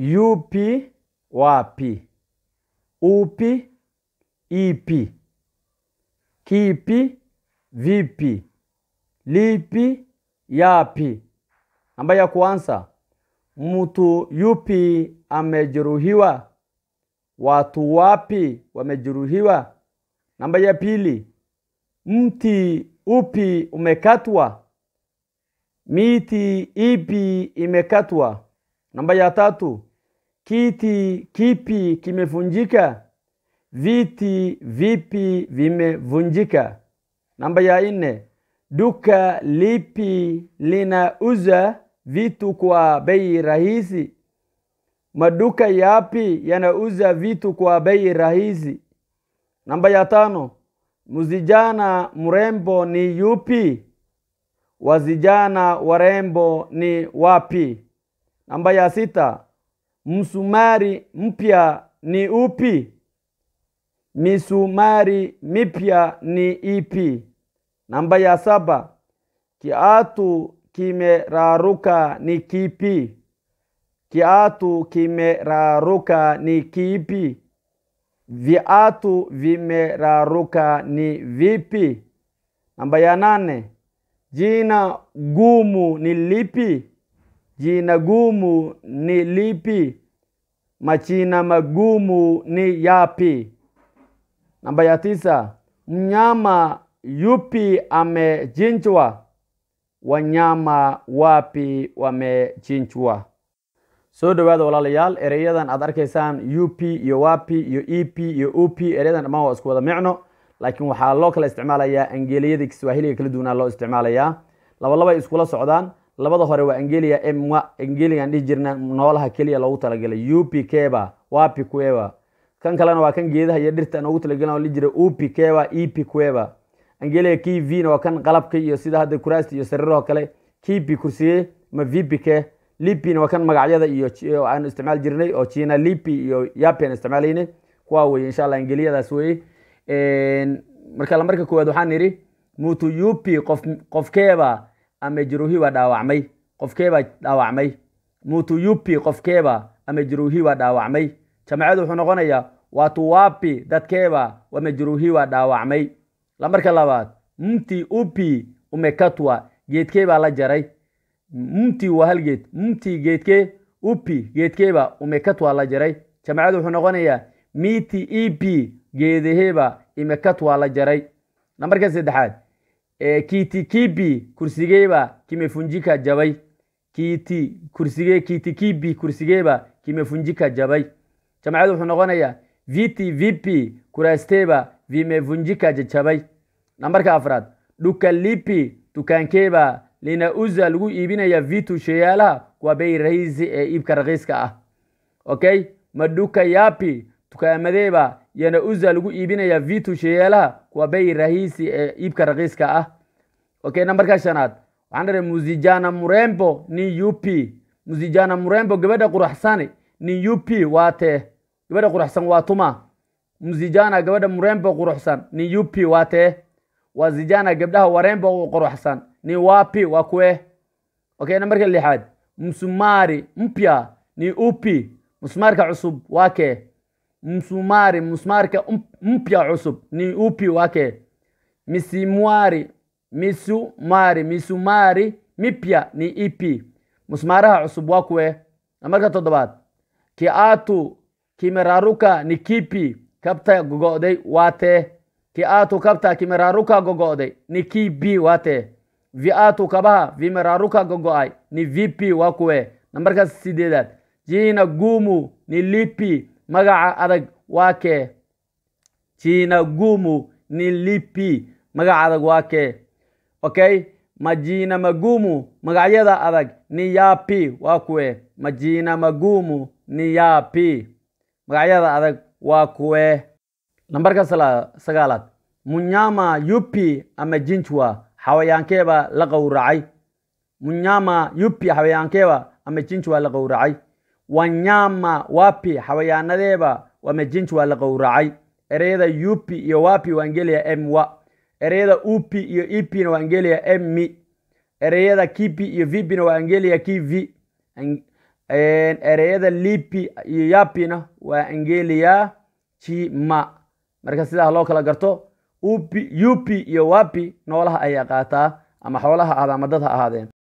yupi wapi, upi ipi, kipi vipi, lipi yapi. Namba ya kwanza, mtu yupi amejeruhiwa? Watu wapi wamejeruhiwa? Namba ya pili, mti upi umekatwa? Miti ipi imekatwa? Namba ya tatu, Kiti kipi kimevunjika? Viti vipi vimevunjika? Namba ya nne, duka lipi linauza vitu kwa bei rahisi? Maduka yapi yanauza vitu kwa bei rahisi? Namba ya tano, mzijana mrembo ni yupi? Wazijana warembo ni wapi? Namba ya sita msumari mpya ni upi? Misumari mipya ni ipi? Namba ya saba, kiatu kimeraruka ni kipi? Kiatu kimeraruka ni kipi? Viatu vimeraruka ni vipi? Namba ya nane, jina gumu ni lipi? Jina gumu ni lipi? Majina magumu ni yapi? Namba ya tisa, mnyama yupi amechinjwa? Wanyama wapi wamechinjwa? soo dhawaada walaalayaal ereyadan aad arkaysaan up iyo wapi iyo ep iyo up ereyadan dhammaan waa isku wada micno laakiin waxaa loo kala isticmaalayaa angeeliyada kiswahiliga kala duwanaa loo isticmaalayaa labalaba ay iskula socdaan labada hore waa angelia m angelian dhihi jirna noolaha keliya loogu talagalay upkeba wapikeba kan kalena waa kan geedaha iyo dhirta noogu talagelin oo la jira upikeba epikeba angelia kvna waa kan qalabka iyo sida hadda kuraasta iyo sariiroo kale kipi kursiye ma vipike lipina waa kan magacyada iyo aanu isticmaal jirnay oo china lipi iyo yapian isticmaalaynay kuwaa weye insha allah angeliyadaas weye marka marka koowaad waxaan idhi mutu yupi qof qofkeeba ama jiruuhi waa dhaawacmay qofkeeba dhaawacmay mutuyupi qofkeeba ama jiruuhi waa dhaawacmay jamacadu wuxuu noqonayaa watuwapi dadkeeba waa majruuhi waa dhaawacmay marka labaad mti upi umekatwa geedkee la jaray mti waa halgeed mti geedkee upi geedkeeba umekatwa la jaray jamacadu wuxuu noqonayaa miti ep geedaheeba imekatwa la jaray nambarka saddexaad Eh, kiti kibi kursigeeba kimefunjika jabay kiti kursige kiti kibi kursigeeba kimefunjika jabay jamacadu wuxuu noqonayaa viti vipi kuraasteeba vimevunjika jajabay nambarka afraad dhuka lipi dukaankeeba lina linauza lagu iibinaya vitu sheyaalaha kuwa bei rahisi ee eh, iibka rakiiska ah okay maduka yapi dukaamadeebaa yana uza lagu iibinaya vitu shayeelaha kuwa bay rahiisi ee eh, iibka raqiiska ah okay nambarka shanaad waxaan dharay musijana murembo nin up musijana murembo gabadha quruxsan nin up waatee gabadha quruxsan waa tuma musijana gabadha murembo quruxsan nin up waatee waa zijana gabdhaha warembo quruxsan nin wapi waa kuwe okay nambarka lixaad musumari mpya ni upi musmaarka cusub waa kee msumari msumari um, mpya cusub ni upi wake misimuari misumari misumari mipya ni ipi musmaraha cusub waa kuwe marka toddobaad kiatu kimeraruka ni kipi kabta gogo'day waatee kiatu kabta kimeraruka gogo'day ni kipi waatee viatu kabaha vimeraruka gogo'ay ni vipi waa e? nambarka sideedaad jina gumu ni lipi magaca adag waa kee jinagumu ni lipi magaca adag waa kee okay majinamagumu magacyada adag niyapi waa kuwe majina majinamagumu niyapi magacyada adag waa kuwe nambarka sagaalaad munyama yupi ama jinjwa xawayaankeeba la qowracay munyama yupi xawayaankeeba ama jinjwa la qowracay wanyama wapi xawayaanadeeba waa majinji waa la qowracay ereyada yupi iyo wapi waa gelaya mwa ereyada upi iyo ipina waan gelaya mi ereyada kipi iyo vipina e waan gelaya kivi ereyada lipi iyo yapina waa angeliya jima marka sidaa loo kala garto upi iyo wapi noolaha ayaa qaataa ama xoolaha ahaada ama dad ha ahaadeen